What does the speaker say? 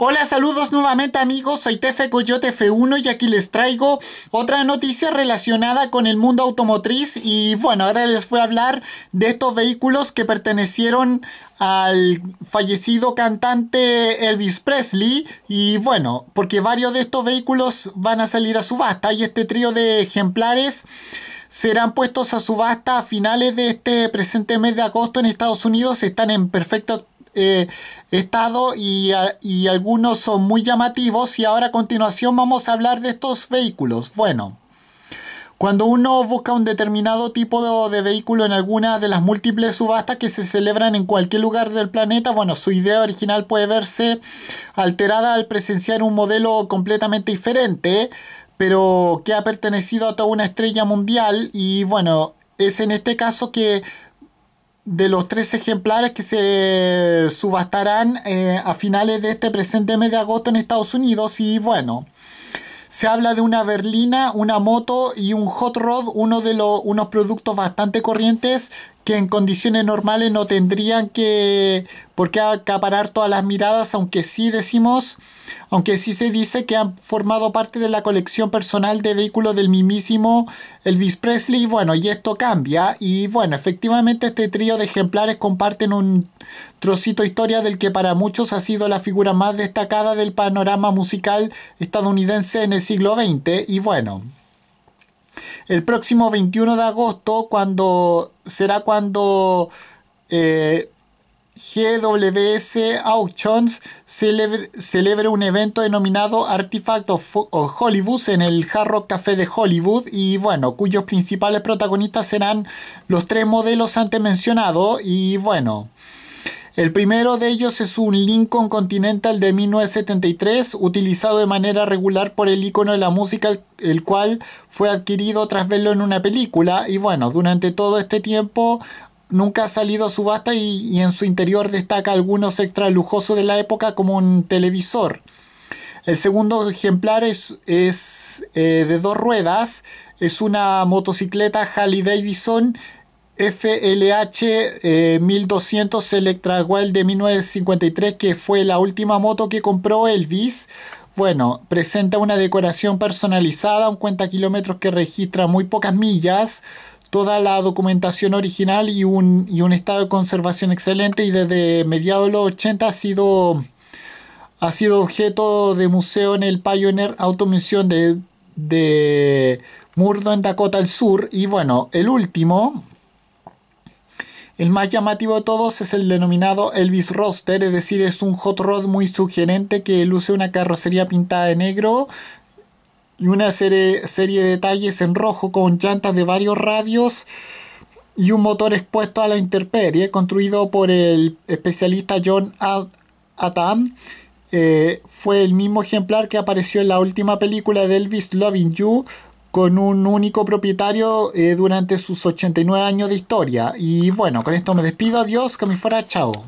Hola, saludos nuevamente amigos, soy Tefe Coyote F1 y aquí les traigo otra noticia relacionada con el mundo automotriz y bueno, ahora les voy a hablar de estos vehículos que pertenecieron al fallecido cantante Elvis Presley y bueno, porque varios de estos vehículos van a salir a subasta y este trío de ejemplares serán puestos a subasta a finales de este presente mes de agosto en Estados Unidos, están en perfecto eh, estado y, algunos son muy llamativos y ahora a continuación vamos a hablar de estos vehículos. Bueno, cuando uno busca un determinado tipo de vehículo en alguna de las múltiples subastas que se celebran en cualquier lugar del planeta, bueno, su idea original puede verse alterada al presenciar un modelo completamente diferente, pero que ha pertenecido a toda una estrella mundial y bueno, es en este caso que de los tres ejemplares que se subastarán eh, a finales de este presente mes de agosto en Estados Unidos y bueno, se habla de una berlina, una moto y un hot rod, uno de los unos productos bastante corrientes que en condiciones normales no tendrían que por qué acaparar todas las miradas, aunque sí decimos, aunque sí se dice que han formado parte de la colección personal de vehículos del mismísimo Elvis Presley. y Bueno, y esto cambia. Y bueno, efectivamente este trío de ejemplares comparten un trocito de historia del que para muchos ha sido la figura más destacada del panorama musical estadounidense en el siglo XX. Y bueno. El próximo 21 de agosto cuando será cuando eh, GWS Auctions celebre, un evento denominado Artifact of, Hollywood en el Hard Café de Hollywood y bueno, cuyos principales protagonistas serán los tres modelos antes mencionados y bueno, el primero de ellos es un Lincoln Continental de 1973, utilizado de manera regular por el icono de la música, el cual fue adquirido tras verlo en una película. Y bueno, durante todo este tiempo nunca ha salido a subasta y, en su interior destaca algunos extra lujosos de la época, como un televisor. El segundo ejemplar es, eh, de dos ruedas, es una motocicleta Harley Davidson FLH 1200 eh, Electra Wild de 1953, que fue la última moto que compró Elvis. Bueno, presenta una decoración personalizada, un cuenta kilómetros que registra muy pocas millas, toda la documentación original y un, estado de conservación excelente y desde mediados de los 80 ha sido, ha sido objeto de museo en el Pioneer Auto de, de Murdo en Dakota del Sur. Y bueno, el último, el más llamativo de todos es el denominado Elvis Roster, es decir, es un hot rod muy sugerente que luce una carrocería pintada de negro y una serie, de detalles en rojo con llantas de varios radios y un motor expuesto a la intemperie, construido por el especialista John Atam. Eh, fue el mismo ejemplar que apareció en la última película de Elvis Loving You, con un único propietario eh, durante sus 89 años de historia. Y bueno, con esto me despido, adiós, que me fuera, chao.